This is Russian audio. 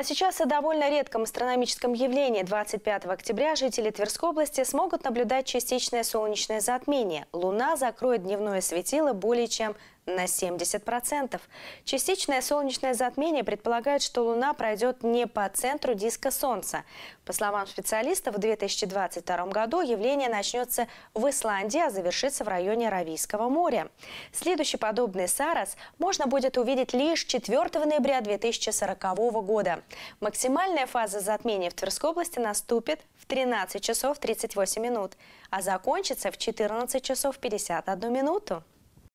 А сейчас о довольно редком астрономическом явлении. 25 октября жители Тверской области смогут наблюдать частичное солнечное затмение. Луна закроет дневное светило более чем на 70%. Частичное солнечное затмение предполагает, что Луна пройдет не по центру диска Солнца. По словам специалистов, в 2022 году явление начнется в Исландии, а завершится в районе Равийского моря. Следующий подобный Сарас можно будет увидеть лишь 4 ноября 2040 года. Максимальная фаза затмения в Тверской области наступит в 13 часов 38 минут, а закончится в 14 часов 51 минуту.